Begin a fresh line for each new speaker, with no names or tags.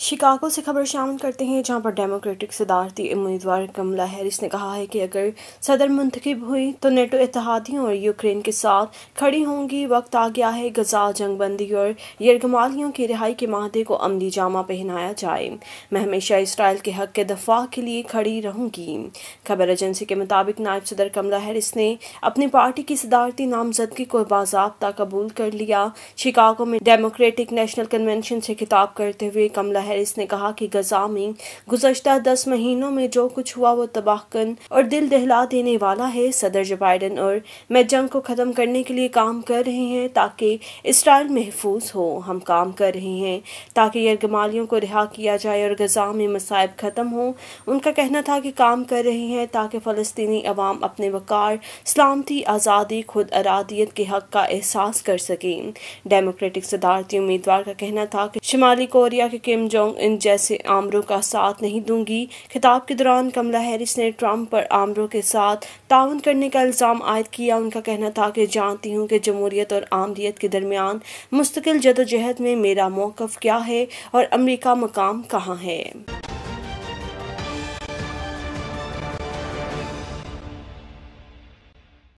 Chicago से खबर शामिल करते हैं जहां पर डेमोक्रेटिक सदारती उम्मीदवार कमला हैरिस ने कहा है कि अगर सदर मुंतखब हुई तो नेटो इतिहादियों और यूक्रेन के साथ खड़ी होंगी वक्त आ गया है गजा जंगबंदी और यरगमालियों की रिहाई के माहदे को अमली जामा पहनाया जाए मैं हमेशा इसराइल के हक के दफा के लिए खड़ी रहूंगी खबर एजेंसी के मुताबिक नायब सदर कमला हैरिस ने अपनी पार्टी की सदारती नामजदगी को बाबा कबूल कर लिया शिकागो में डेमोक्रेटिक नेशनल कन्वेंशन से खिताब करते हुए कमला हैरिस ने कहा कि गजा में गुजशत दस महीनों में जो कुछ हुआ वो कन और दिल दहला देने वाला है सदर जो बाइडन और मैं जंग को ख़त्म करने के लिए काम कर रहे हैं ताकि इसराइल महफूज हो हम काम कर रहे हैं ताकि यरगमालियों को रिहा किया जाए और गजा में मसायब ख़त्म हो उनका कहना था कि काम कर रहे हैं ताकि फ़लस्तनी अवाम अपने वक़ार सलामती आज़ादी खुद अरादियत के हक का एहसास कर सकें डेमोक्रेटिक सदारती उम्मीदवार का कहना था कि शुमाली कोरिया के किम जोंग इन जैसे आमरों का साथ नहीं दूंगी खिताब के दौरान कमला हैरिस ने ट्रंप पर आमरों के साथ ताउन करने का इल्ज़ाम आयद किया उनका कहना था कि जानती हूँ कि जमहूरियत और आमरीत के दरमियान मुस्तकिल जदोजहद में मेरा मौक़ क्या है और अमरीका मकाम कहाँ है